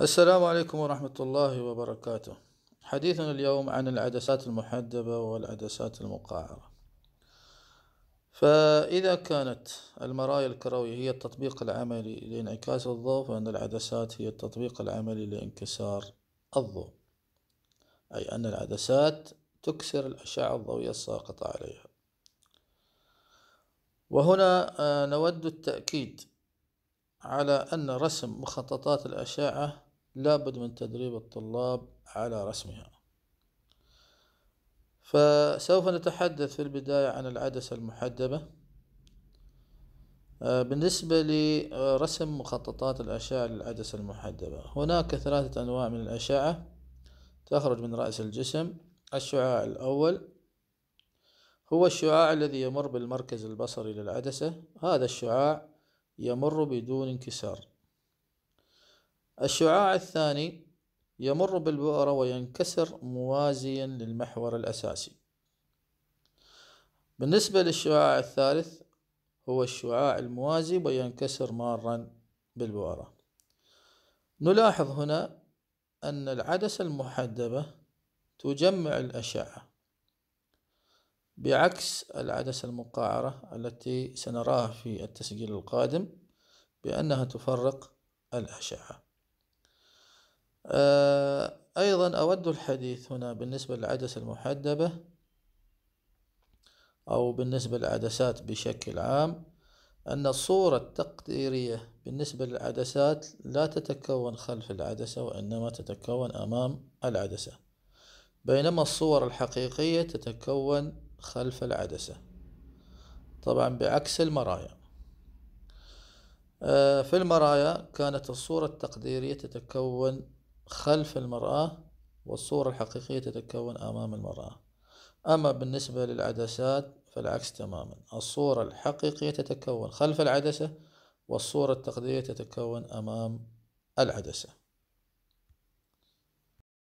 السلام عليكم ورحمة الله وبركاته حديثنا اليوم عن العدسات المحدبة والعدسات المقعرة فإذا كانت المرايا الكروية هي التطبيق العملي لانعكاس الضوء فإن العدسات هي التطبيق العملي لانكسار الضوء أي أن العدسات تكسر الأشعة الضوئية الساقطة عليها وهنا آه، نود التأكيد على أن رسم مخططات الأشعة لابد من تدريب الطلاب على رسمها فسوف نتحدث في البداية عن العدسة المحدبة آه، بالنسبة لرسم مخططات الأشعة للعدسة المحدبة هناك ثلاثة أنواع من الأشعة تخرج من رأس الجسم الشعاع الأول هو الشعاع الذي يمر بالمركز البصري للعدسة هذا الشعاع يمر بدون انكسار الشعاع الثاني يمر بالبؤرة وينكسر موازيا للمحور الأساسي بالنسبة للشعاع الثالث هو الشعاع الموازي وينكسر مارا بالبؤرة نلاحظ هنا أن العدسة المحدبة تجمع الأشعة بعكس العدسة المقعرة التي سنراها في التسجيل القادم بأنها تفرق الأشعة آه، أيضا أود الحديث هنا بالنسبة للعدسة المحدبة أو بالنسبة للعدسات بشكل عام أن الصورة التقديرية بالنسبة للعدسات لا تتكون خلف العدسة وإنما تتكون أمام العدسة بينما الصور الحقيقية تتكون خلف العدسة طبعا بعكس المرايا آه، في المرايا كانت الصورة التقديرية تتكون خلف المرآة والصورة الحقيقية تتكون أمام المرآة أما بالنسبة للعدسات فالعكس تماما الصورة الحقيقية تتكون خلف العدسة والصورة التقديرية تتكون أمام العدسة